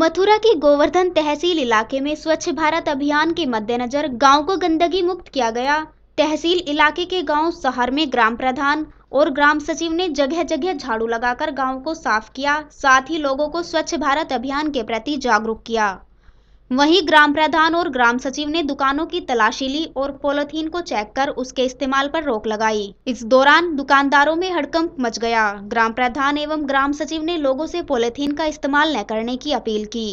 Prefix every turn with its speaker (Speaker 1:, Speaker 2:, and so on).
Speaker 1: मथुरा की गोवर्धन तहसील
Speaker 2: इलाके में स्वच्छ भारत अभियान के मद्देनजर गांव को गंदगी मुक्त किया गया तहसील इलाके के गांव शहर में ग्राम प्रधान और ग्राम सचिव ने जगह जगह झाड़ू लगाकर गांव को साफ किया साथ ही लोगों को स्वच्छ भारत अभियान के प्रति जागरूक किया वहीं ग्राम प्रधान और ग्राम सचिव ने दुकानों की तलाशी ली और पोलोथीन को चेक कर उसके इस्तेमाल पर रोक लगाई इस दौरान दुकानदारों में हड़कंप मच गया ग्राम प्रधान एवं
Speaker 3: ग्राम सचिव ने लोगों से पोलोथीन का इस्तेमाल न करने की अपील की